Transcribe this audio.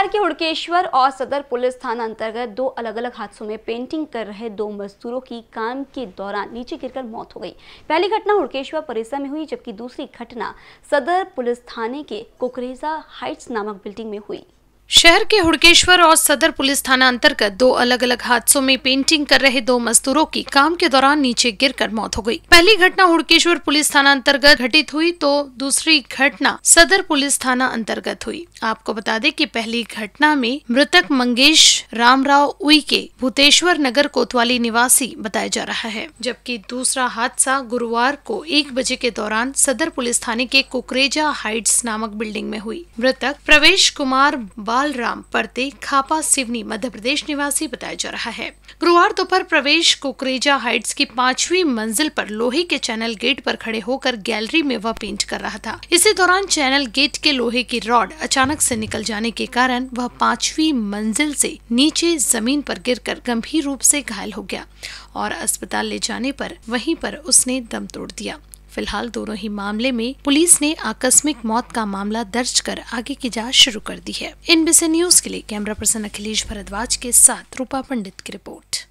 बिहार के हुड़केश्वर और सदर पुलिस थाना अंतर्गत दो अलग अलग हादसों में पेंटिंग कर रहे दो मजदूरों की काम के दौरान नीचे गिरकर मौत हो गई पहली घटना हुड़केश्वर परिसर में हुई जबकि दूसरी घटना सदर पुलिस थाने के कुकरेजा हाइट्स नामक बिल्डिंग में हुई शहर के हुड़केश्वर और सदर पुलिस थाना अंतर्गत दो अलग अलग हादसों में पेंटिंग कर रहे दो मजदूरों की काम के दौरान नीचे गिरकर मौत हो गई। पहली घटना हुड़केश्वर पुलिस थाना अंतर्गत घटित हुई तो दूसरी घटना सदर पुलिस थाना अंतर्गत हुई आपको बता दें कि पहली घटना में मृतक मंगेश रामराव उइके भूतेश्वर नगर कोतवाली निवासी बताया जा रहा है जबकि दूसरा हादसा गुरुवार को एक बजे के दौरान सदर पुलिस थाने के कुकरेजा हाइट्स नामक बिल्डिंग में हुई मृतक प्रवेश कुमार बा राम परते खापा सिवनी मध्य प्रदेश निवासी बताया जा रहा है गुरुवार दोपहर प्रवेश कुकरेजा हाइट्स की पांचवी मंजिल पर लोहे के चैनल गेट पर खड़े होकर गैलरी में वह पेंट कर रहा था इसी दौरान चैनल गेट के लोहे की रॉड अचानक से निकल जाने के कारण वह पांचवी मंजिल से नीचे जमीन पर गिरकर गंभीर रूप से घायल हो गया और अस्पताल ले जाने पर वहीं पर उसने दम तोड़ दिया फिलहाल दोनों ही मामले में पुलिस ने आकस्मिक मौत का मामला दर्ज कर आगे की जाँच शुरू कर दी है इन बिसे न्यूज के लिए कैमरा पर्सन अखिलेश भरद्वाज के साथ रूपा पंडित की रिपोर्ट